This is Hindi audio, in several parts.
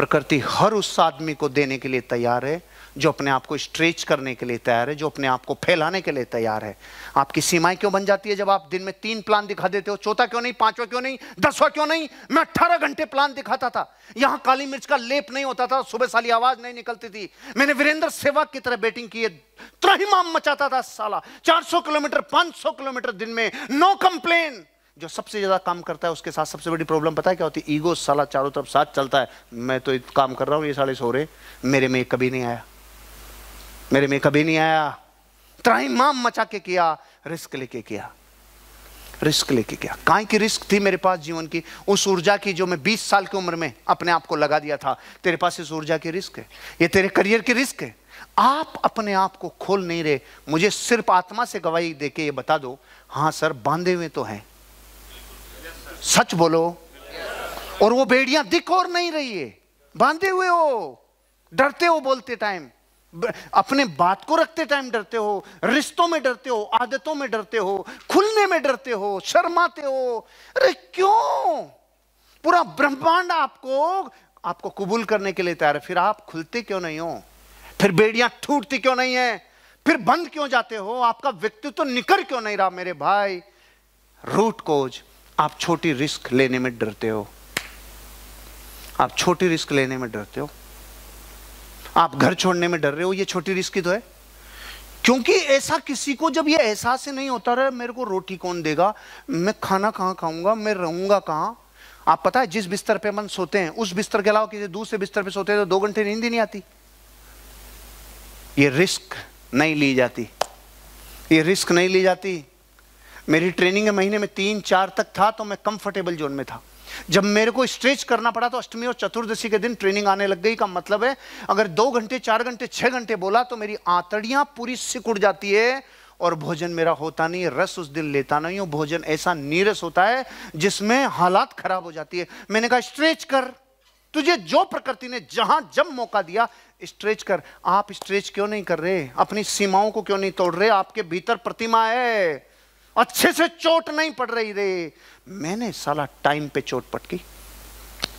प्रकृति हर उस आदमी को देने के लिए तैयार है जो अपने आप को स्ट्रेच करने के लिए तैयार है जो अपने आप को फैलाने के लिए तैयार है आपकी सीमाएं क्यों बन जाती है जब आप दिन में तीन प्लान दिखा देते हो चौथा क्यों नहीं पांचवा क्यों नहीं दसवा क्यों नहीं मैं अट्ठारह घंटे प्लान दिखाता था यहां काली मिर्च का लेप नहीं होता था सुबह साली आवाज नहीं निकलती थी मैंने वीरेंद्र सेवक की तरह बैटिंग की है त्रहिमाम मचाता था साला चार किलोमीटर पांच किलोमीटर दिन में नो कंप्लेन जो सबसे ज़्यादा काम करता है उसके साथ सबसे बड़ी प्रॉब्लम पता है क्या होती है ईगो साला चारों तरफ साथ चलता है मैं तो काम कर रहा हूं ये साले सो रहे मेरे में कभी नहीं आया मेरे में कभी नहीं आया त्राई माम मचा के किया रिस्क लेके किया रिस्क लेके क्या काय की रिस्क थी मेरे पास जीवन की उस ऊर्जा की जो मैं 20 साल की उम्र में अपने आप को लगा दिया था तेरे पास इस ऊर्जा की रिस्क है ये तेरे करियर की रिस्क है आप अपने आप को खोल नहीं रहे मुझे सिर्फ आत्मा से गवाही देके ये बता दो हाँ सर बांधे हुए तो हैं सच बोलो और वो बेड़ियां दिख और नहीं रही है बांधे हुए हो डरते हो बोलते टाइम अपने बात को रखते टाइम डरते हो रिश्तों में डरते हो आदतों में डरते हो खुलने में डरते हो शर्माते हो अरे क्यों पूरा ब्रह्मांड आपको आपको कबूल करने के लिए तैयार है फिर आप खुलते क्यों नहीं हो फिर बेड़ियां टूटती क्यों नहीं है फिर बंद क्यों जाते हो आपका व्यक्तित्व तो निकल क्यों नहीं रहा मेरे भाई रूट कोज आप छोटी रिस्क लेने में डरते हो आप छोटी रिस्क लेने में डरते हो आप घर छोड़ने में डर रहे हो ये छोटी रिस्क ही तो है क्योंकि ऐसा किसी को जब ये एहसास ही नहीं होता रहे मेरे को रोटी कौन देगा मैं खाना कहाँ खाऊंगा मैं रहूंगा कहाँ आप पता है जिस बिस्तर पे मन सोते हैं उस बिस्तर के अलावा किसी दूसरे बिस्तर पे सोते हैं तो दो घंटे नींद ही नहीं आती ये रिस्क नहीं ली जाती ये रिस्क नहीं ली जाती मेरी ट्रेनिंग में महीने में तीन चार तक था तो मैं कंफर्टेबल जोन में था जब मेरे को स्ट्रेच करना पड़ा तो अष्टमी और चतुर्दशी के दिन ट्रेनिंग आने लग गई का मतलब है अगर दो घंटे चार घंटे छह घंटे बोला तो मेरी आंतड़ियां पूरी सिकुड़ जाती है और भोजन मेरा होता नहीं रस उस दिन लेता नहीं हूं भोजन ऐसा नीरस होता है जिसमें हालात खराब हो जाती है मैंने कहा स्ट्रेच कर तुझे जो प्रकृति ने जहां जब मौका दिया स्ट्रेच कर आप स्ट्रेच क्यों नहीं कर रहे अपनी सीमाओं को क्यों नहीं तोड़ रहे आपके भीतर प्रतिमा है अच्छे से चोट नहीं पड़ रही रे मैंने साला टाइम पे चोट पटकी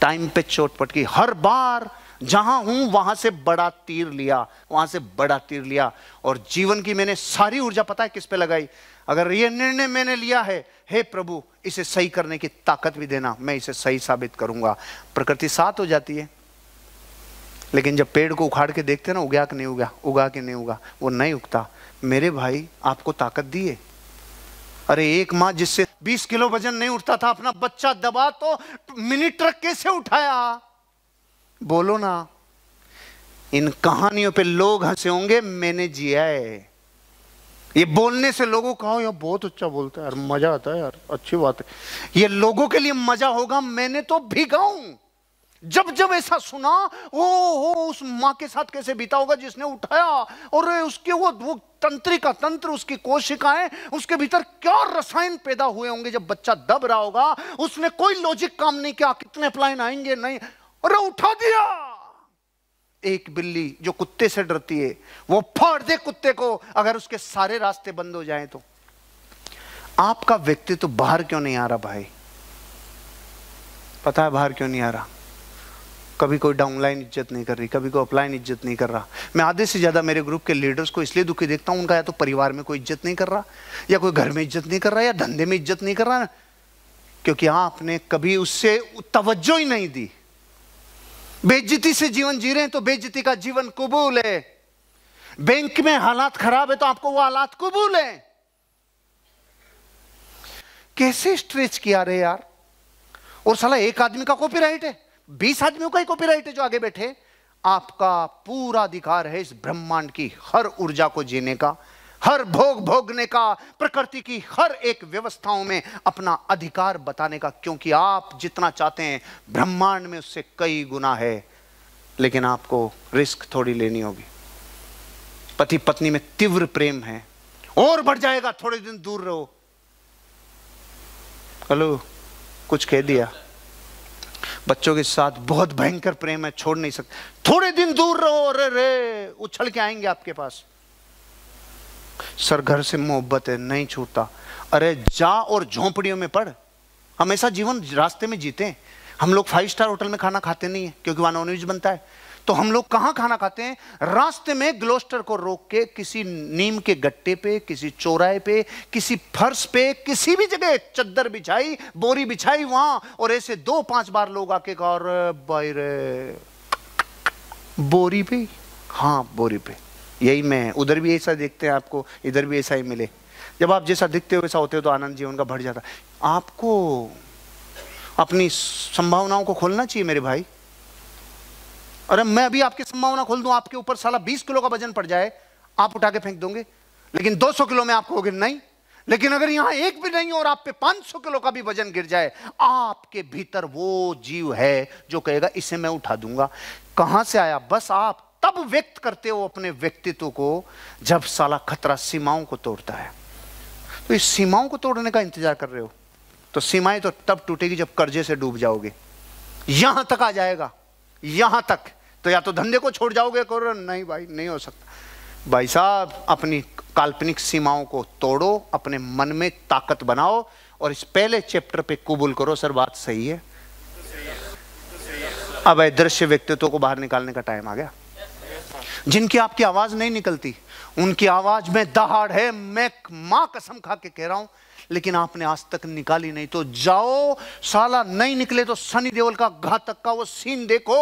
टाइम पे चोट पटकी हर बार जहां हूं वहां से बड़ा तीर लिया वहां से बड़ा तीर लिया और जीवन की मैंने सारी ऊर्जा पता है किस पे लगाई अगर ये निर्णय मैंने लिया है हे प्रभु इसे सही करने की ताकत भी देना मैं इसे सही साबित करूंगा प्रकृति साथ हो जाती है लेकिन जब पेड़ को उखाड़ के देखते ना उगया कि नहीं उगया उगा कि नहीं उगा वो नहीं उगता मेरे भाई आपको ताकत दी है अरे एक माँ जिससे 20 किलो वजन नहीं उठता था अपना बच्चा दबा तो मिनी ट्रक कैसे उठाया बोलो ना इन कहानियों पे लोग हंसे होंगे मैंने जिया है ये बोलने से लोगों को यार बहुत अच्छा बोलता है यार मजा आता है यार अच्छी बात है ये लोगों के लिए मजा होगा मैंने तो भिगाऊ जब जब ऐसा सुना ओ हो उस माँ के साथ कैसे बीता होगा जिसने उठाया और उसके वो वो तंत्रिका तंत्र उसकी कोशिकाएं उसके भीतर क्या रसायन पैदा हुए होंगे जब बच्चा दब रहा होगा उसने कोई लॉजिक काम नहीं किया कितने प्लाइन आएंगे नहीं अरे उठा दिया एक बिल्ली जो कुत्ते से डरती है वो फाड़ दे कुत्ते को अगर उसके सारे रास्ते बंद हो जाए तो आपका व्यक्तित्व तो बाहर क्यों नहीं आ रहा भाई पता है बाहर क्यों नहीं आ रहा कभी कोई डाउनलाइन इज्जत नहीं कर रही कभी कोई अपलाइन इज्जत नहीं कर रहा मैं आधे से ज़्यादा मेरे ग्रुप के लीडर्स को इसलिए दुखी देखता हूँ उनका या तो परिवार में कोई इज्जत नहीं कर रहा या कोई घर में इज्जत नहीं कर रहा या धंधे में इज्जत नहीं कर रहा क्योंकि आपने कभी उससे तवज्जो ही नहीं दी बेज्जती से जीवन जी रहे हैं तो बेज्जती का जीवन कबूल है बैंक में हालात खराब है तो आपको वो हालात कबूल है कैसे स्ट्रेच किया रहे यार और साला एक आदमी का कॉपीराइट है बीस आदमियों का ही कॉपीराइट है जो आगे बैठे आपका पूरा अधिकार है इस ब्रह्मांड की हर ऊर्जा को जीने का हर भोग भोगने का प्रकृति की हर एक व्यवस्थाओं में अपना अधिकार बताने का क्योंकि आप जितना चाहते हैं ब्रह्मांड में उससे कई गुना है लेकिन आपको रिस्क थोड़ी लेनी होगी पति पत्नी में तीव्र प्रेम है और बढ़ जाएगा थोड़े दिन दूर रहो हेलो कुछ कह दिया बच्चों के साथ बहुत भयंकर प्रेम है छोड़ नहीं सकते थोड़े दिन दूर रहो अरे रे उछल के आएंगे आपके पास सर घर से मोहब्बत है नहीं छूटता अरे जा और झोंपड़ियों में पढ़ हम ऐसा जीवन रास्ते में जीते हम लोग फाइव स्टार होटल में खाना खाते नहीं है क्योंकि वहां नॉनवेज बनता है तो हम लोग कहाँ खाना खाते हैं रास्ते में ग्लोस्टर को रोक के किसी नीम के गट्टे पे किसी चौराहे पे किसी फर्श पे किसी भी जगह चद्दर बिछाई बोरी बिछाई वहां और ऐसे दो पांच बार लोग आके कहा भाई रे बोरी पे हाँ बोरी पे यही मैं उधर भी ऐसा देखते हैं आपको इधर भी ऐसा ही मिले जब आप जैसा दिखते हो वैसा होते हो तो आनंद जीवन का बढ़ जाता आपको अपनी संभावनाओं को खोलना चाहिए मेरे भाई अरे मैं अभी आपकी संभावना खोल दूं आपके ऊपर साला 20 किलो का वजन पड़ जाए आप उठा के फेंक दोगे लेकिन 200 किलो में आपको गिर नहीं लेकिन अगर यहां एक भी नहीं और आप पे 500 किलो का भी वजन गिर जाए आपके भीतर वो जीव है जो कहेगा इसे मैं उठा दूंगा कहां से आया बस आप तब व्यक्त करते हो अपने व्यक्तित्व को जब साला खतरा सीमाओं को तोड़ता है तो इस सीमाओं को तोड़ने का इंतजार कर रहे हो तो सीमाएं तो तब टूटेगी जब कर्जे से डूब जाओगे यहां तक आ जाएगा यहां तक तो या तो धंधे को छोड़ जाओगे करो नहीं भाई नहीं हो सकता भाई साहब अपनी काल्पनिक सीमाओं को तोड़ो अपने मन में ताकत बनाओ और इस पहले चैप्टर पे कबूल करो सर बात सही है अब दृश्य व्यक्तित्व को बाहर निकालने का टाइम आ गया जिनकी आपकी आवाज नहीं निकलती उनकी आवाज में दहाड़ है मैं मां कसम खा के कह रहा हूं लेकिन आपने आज तक निकाली नहीं तो जाओ साला नहीं निकले तो सनी देओल का घातक का वो सीन देखो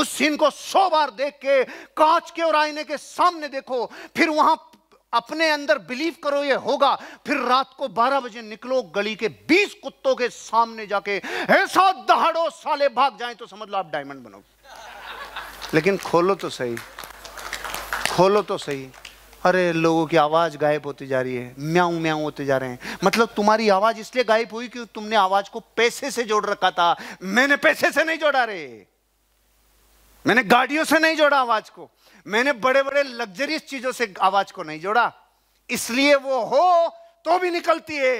उस सीन को सौ बार देख के कांच के और आईने के सामने देखो फिर वहां अपने अंदर बिलीव करो ये होगा फिर रात को 12 बजे निकलो गली के 20 कुत्तों के सामने जाके ऐसा दहाड़ो साले भाग जाए तो समझ लो आप डायमंड बनोगे लेकिन खोलो तो सही खोलो तो सही अरे लोगों की आवाज़ गायब होती जा रही है म्याऊ म्याऊ होते जा रहे हैं मतलब तुम्हारी आवाज़ इसलिए गायब हुई कि तुमने आवाज़ को पैसे से जोड़ रखा था मैंने पैसे से नहीं जोड़ा रे मैंने गाड़ियों से नहीं जोड़ा आवाज़ को मैंने बड़े बड़े लग्जरियस चीज़ों से आवाज़ को नहीं जोड़ा इसलिए वो हो तो भी निकलती है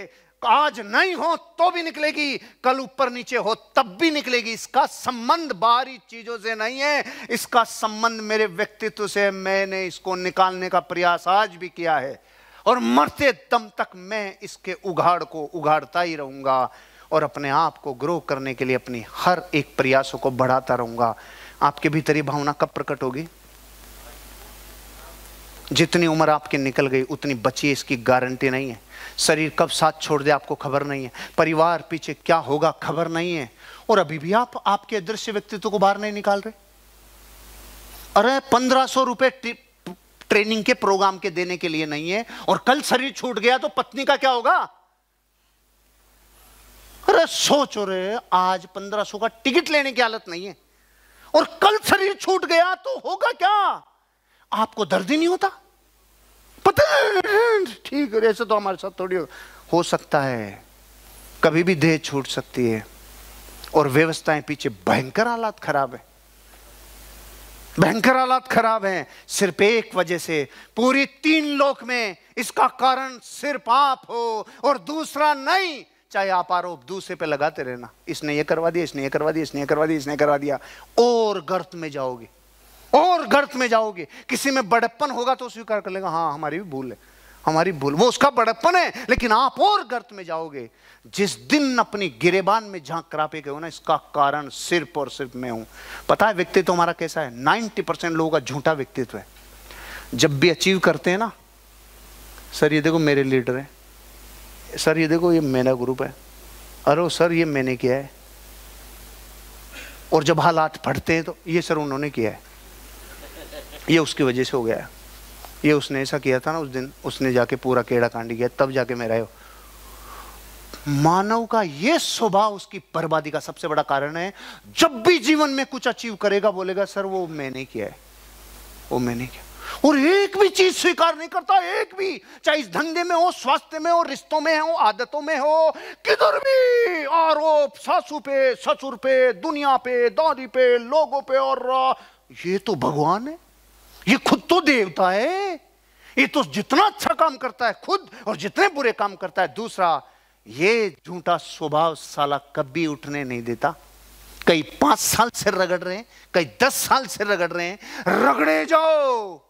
आज नहीं हो तो भी निकलेगी कल ऊपर नीचे हो तब भी निकलेगी इसका संबंध बाहरी चीजों से नहीं है इसका संबंध मेरे व्यक्तित्व से मैंने इसको निकालने का प्रयास आज भी किया है और मरते दम तक मैं इसके उघाड़ को उघाड़ता ही रहूंगा और अपने आप को ग्रो करने के लिए अपनी हर एक प्रयासों को बढ़ाता रहूंगा आपके भीतरी भावना कब प्रकट होगी जितनी उम्र आपकी निकल गई उतनी बची इसकी गारंटी नहीं है शरीर कब साथ छोड़ दे आपको खबर नहीं है परिवार पीछे क्या होगा खबर नहीं है और अभी भी आप आपके अदृश्य व्यक्तित्व को बाहर नहीं निकाल रहे अरे पंद्रह सौ रुपए ट्रेनिंग के प्रोग्राम के देने के लिए नहीं है और कल शरीर छूट गया तो पत्नी का क्या होगा अरे सोचो रे आज पंद्रह सौ का टिकट लेने की हालत नहीं है और कल शरीर छूट गया तो होगा क्या आपको दर्द ही नहीं होता पता ठीक है ऐसे तो हमारे साथ थोड़ी हो, हो सकता है कभी भी देह छूट सकती है और व्यवस्थाएं पीछे भयंकर हालात खराब है भयंकर हालात खराब हैं सिर्फ एक वजह से पूरी तीन लोक में इसका कारण सिर्फ आप हो और दूसरा नहीं चाहे आप आरोप दूसरे पे लगाते रहना इसने ये करवा दिया इसने ये करवा दिया इसने ये करवा दिया इसने करवा दिया और गर्त में जाओगे और गर्त में जाओगे किसी में बड़प्पन होगा तो स्वीकार कर लेगा हाँ हमारी भी भूल है हमारी भूल वो उसका बड़प्पन है लेकिन आप और गर्त में जाओगे जिस दिन अपनी गिरेबान में झांक करापे गए हो ना इसका कारण सिर्फ और सिर्फ मैं हूं पता है व्यक्तित्व हमारा कैसा है 90 परसेंट लोगों का झूठा व्यक्तित्व है जब भी अचीव करते हैं ना सर ये देखो मेरे लीडर है सर ये देखो ये मेरा ग्रुप है अरे सर ये मैंने किया है और जब हालात फटते हैं तो ये सर उन्होंने किया है ये उसकी वजह से हो गया है ये उसने ऐसा किया था ना उस दिन उसने जाके पूरा केड़ा कांड किया तब जाके मैं रहे मानव का यह स्वभाव उसकी बर्बादी का सबसे बड़ा कारण है जब भी जीवन में कुछ अचीव करेगा बोलेगा सर वो मैंने किया है वो मैंने किया और एक भी चीज स्वीकार नहीं करता एक भी चाहे इस धंधे में हो स्वास्थ्य में हो रिश्तों में हो आदतों में हो किधर भी आरोप सासू पे ससुर पे दुनिया पे दादी पे लोगों पे और ये तो भगवान है ये खुद तो देवता है ये तो जितना अच्छा काम करता है खुद और जितने बुरे काम करता है दूसरा ये झूठा स्वभाव साला कभी उठने नहीं देता कई पांच साल से रगड़ रहे हैं कई दस साल से रगड़ रहे हैं रगड़े जाओ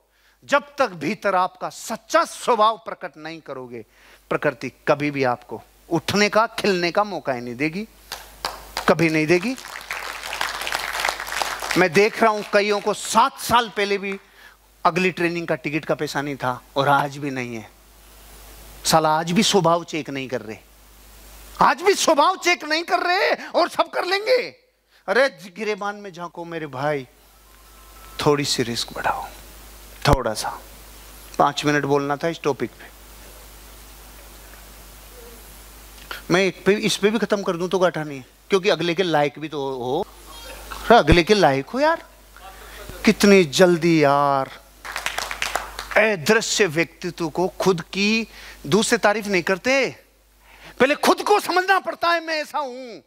जब तक भीतर आपका सच्चा स्वभाव प्रकट नहीं करोगे प्रकृति कभी भी आपको उठने का खिलने का मौका ही नहीं देगी कभी नहीं देगी मैं देख रहा हूं कईयों को सात साल पहले भी अगली ट्रेनिंग का टिकट का पैसा नहीं था और आज भी नहीं है साला आज भी स्वभाव चेक नहीं कर रहे आज भी स्वभाव चेक नहीं कर रहे और सब कर लेंगे अरे गिरेबान में झांको मेरे भाई थोड़ी सी रिस्क बढ़ाओ थोड़ा सा पांच मिनट बोलना था इस टॉपिक पे मैं पे, इस पे भी खत्म कर दूं तो गाठा नहीं क्योंकि अगले के लायक भी तो हो अगले के लायक हो यार कितनी जल्दी यार अदृश्य व्यक्तित्व को खुद की दूसरे तारीफ नहीं करते पहले खुद को समझना पड़ता है मैं ऐसा हूं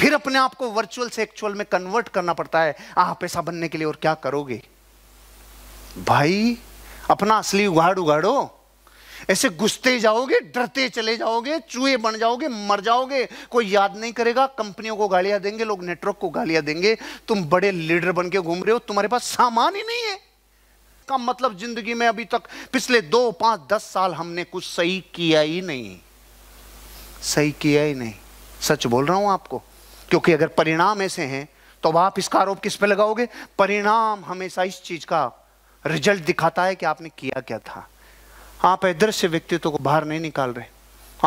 फिर अपने आप को वर्चुअल से एक्चुअल में कन्वर्ट करना पड़ता है आप ऐसा बनने के लिए और क्या करोगे भाई अपना असली उगाड़ उगाड़ो ऐसे घुसते जाओगे डरते चले जाओगे चूहे बन जाओगे मर जाओगे कोई याद नहीं करेगा कंपनियों को गालियां देंगे लोग नेटवर्क को गालियां देंगे तुम बड़े लीडर बन के घूम रहे हो तुम्हारे पास सामान ही नहीं है इसका मतलब जिंदगी में अभी तक पिछले दो पांच दस साल हमने कुछ सही किया ही नहीं सही किया ही नहीं सच बोल रहा हूं आपको क्योंकि अगर परिणाम ऐसे हैं तो अब आप इसका आरोप किस पे लगाओगे परिणाम हमेशा इस चीज का रिजल्ट दिखाता है कि आपने किया क्या था आप अदृश्य व्यक्तित्व को बाहर नहीं निकाल रहे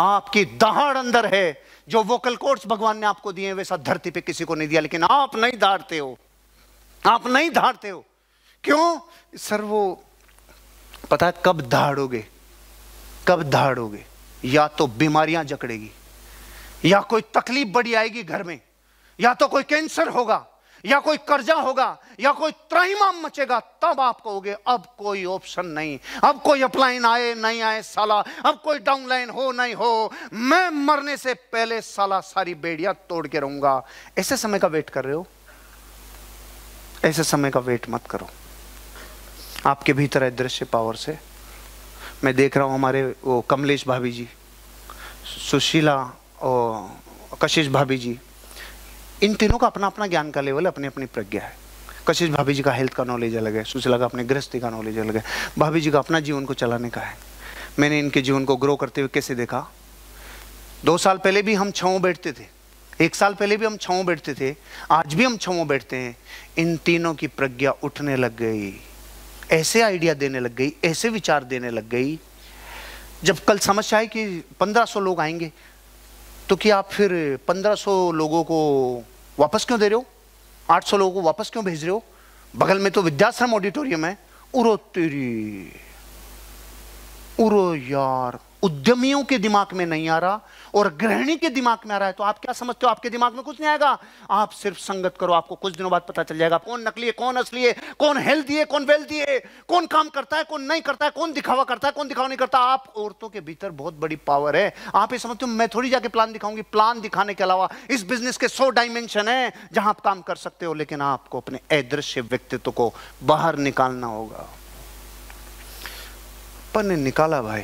आपकी दहाड़ अंदर है जो वोकल कोर्ट्स भगवान ने आपको दिए वैसा धरती पे किसी को नहीं दिया लेकिन आप नहीं धारते हो आप नहीं धारते हो क्यों सर वो पता है कब दहाड़ोगे कब दहाड़ोगे या तो बीमारियां जकड़ेगी या कोई तकलीफ बड़ी आएगी घर में या तो कोई कैंसर होगा या कोई कर्जा होगा या कोई त्राइमा मचेगा तब आप कहोगे अब कोई ऑप्शन नहीं अब कोई अपलाइन आए नहीं आए साला अब कोई डाउनलाइन हो नहीं हो मैं मरने से पहले साला सारी बेड़ियां तोड़ के रहूंगा ऐसे समय का वेट कर रहे हो ऐसे समय का वेट मत करो आपके भीतर है दृश्य पावर से मैं देख रहा हूँ हमारे वो कमलेश भाभी जी सुशीला और कशिश भाभी जी इन तीनों का अपना अपना ज्ञान का लेवल अपनी अपनी प्रज्ञा है कशिश भाभी जी का हेल्थ का नॉलेज अलग है सुशीला का अपने गृहस्थी का नॉलेज अलग है भाभी जी का अपना जीवन को चलाने का है मैंने इनके जीवन को ग्रो करते हुए कैसे देखा दो साल पहले भी हम छओ बैठते थे एक साल पहले भी हम छओ बैठते थे आज भी हम छओ बैठते हैं इन तीनों की प्रज्ञा उठने लग गई ऐसे आइडिया देने लग गई ऐसे विचार देने लग गई जब कल समस्या है कि 1500 लोग आएंगे तो क्या आप फिर 1500 लोगों को वापस क्यों दे रहे हो 800 लोगों को वापस क्यों भेज रहे हो बगल में तो विद्याश्रम ऑडिटोरियम है उरो तेरी उरो यार उद्यमियों के दिमाग में नहीं आ रहा और गृहिणी के दिमाग में आ रहा है तो आप क्या समझते हो आपके दिमाग में कुछ नहीं आएगा आप सिर्फ संगत करो आपको कुछ दिनों बाद पता चल जाएगा कौन नकली है कौन असली है कौन हेल्थी है कौन वेल्थी है कौन काम करता है कौन नहीं करता है कौन दिखावा करता है कौन दिखावा नहीं करता आप औरतों के भीतर बहुत बड़ी पावर है आप ये समझते हो मैं थोड़ी जाके प्लान दिखाऊंगी प्लान दिखाने के अलावा इस बिजनेस के सौ डायमेंशन है जहां आप काम कर सकते हो लेकिन आपको अपने अदृश्य व्यक्तित्व को बाहर निकालना होगा पर निकाला भाई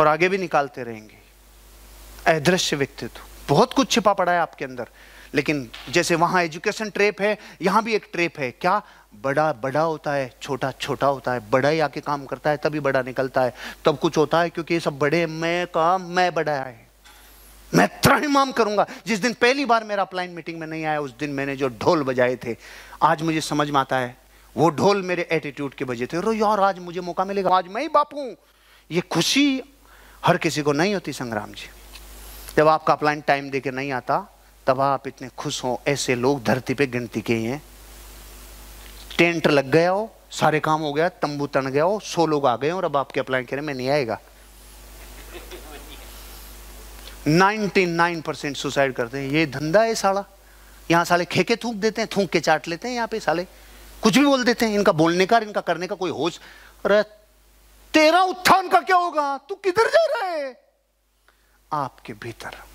और आगे भी निकालते रहेंगे अदृश्य व्यक्तित्व बहुत कुछ छिपा पड़ा है आपके अंदर लेकिन जैसे वहां एजुकेशन ट्रेप है यहाँ भी एक ट्रेप है क्या बड़ा बड़ा होता है छोटा छोटा होता है बड़ा ही आके काम करता है तभी बड़ा निकलता है तब कुछ होता है क्योंकि ये सब बड़े मैं काम मैं बड़ा है मैं त्राहिमाम करूंगा जिस दिन पहली बार मेरा अपलाइन मीटिंग में नहीं आया उस दिन मैंने जो ढोल बजाए थे आज मुझे समझ में आता है वो ढोल मेरे एटीट्यूड के बजे थे रो यार आज मुझे मौका मिलेगा आज मैं ही बापू ये खुशी हर किसी को नहीं होती संग्राम जी जब आपका अपलाइन टाइम देके नहीं आता तब आप इतने खुश हो ऐसे लोग धरती पे गिनती के हैं टेंट लग गया हो सारे काम हो गया तंबू तन गया हो सौ लोग आ गए और अब आपके अप्लाई करें मैं नहीं आएगा 99 परसेंट सुसाइड करते हैं ये धंधा है साला यहाँ साले खेके थूक देते हैं थूक के चाट लेते हैं यहाँ पे साले कुछ भी बोल देते हैं इनका बोलने का इनका करने का कोई होश अरे तेरा उत्थान का क्या होगा तू किधर जा रहा है आपके भीतर